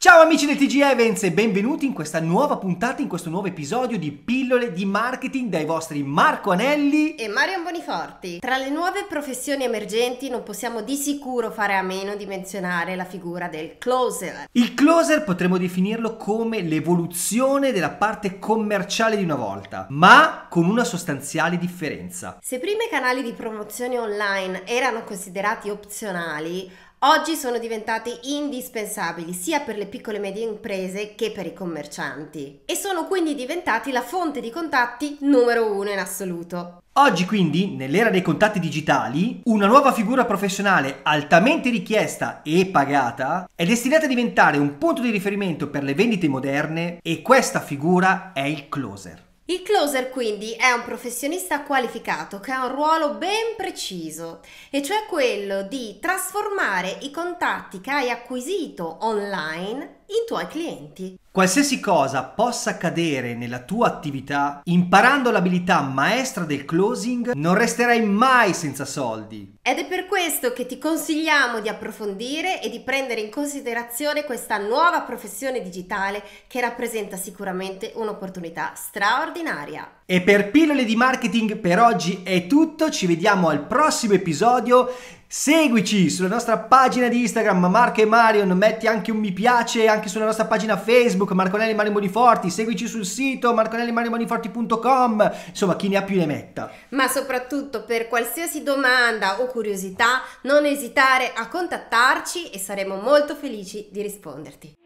Ciao amici del TG Events e benvenuti in questa nuova puntata, in questo nuovo episodio di Pillole di Marketing dai vostri Marco Anelli e Marian Boniforti. Tra le nuove professioni emergenti non possiamo di sicuro fare a meno di menzionare la figura del closer. Il closer potremmo definirlo come l'evoluzione della parte commerciale di una volta, ma con una sostanziale differenza. Se prima i canali di promozione online erano considerati opzionali, oggi sono diventati indispensabili sia per le piccole e medie imprese che per i commercianti e sono quindi diventati la fonte di contatti numero uno in assoluto. Oggi quindi, nell'era dei contatti digitali, una nuova figura professionale altamente richiesta e pagata è destinata a diventare un punto di riferimento per le vendite moderne e questa figura è il closer. Il closer quindi è un professionista qualificato che ha un ruolo ben preciso, e cioè quello di trasformare i contatti che hai acquisito online i tuoi clienti. Qualsiasi cosa possa accadere nella tua attività, imparando l'abilità maestra del closing, non resterai mai senza soldi. Ed è per questo che ti consigliamo di approfondire e di prendere in considerazione questa nuova professione digitale che rappresenta sicuramente un'opportunità straordinaria. E per pillole di marketing per oggi è tutto, ci vediamo al prossimo episodio. Seguici sulla nostra pagina di Instagram Marco e Marion, metti anche un mi piace anche sulla nostra pagina Facebook Marconelli Mario Boniforti, seguici sul sito marconellimarioboniforti.com, insomma chi ne ha più ne metta. Ma soprattutto per qualsiasi domanda o curiosità non esitare a contattarci e saremo molto felici di risponderti.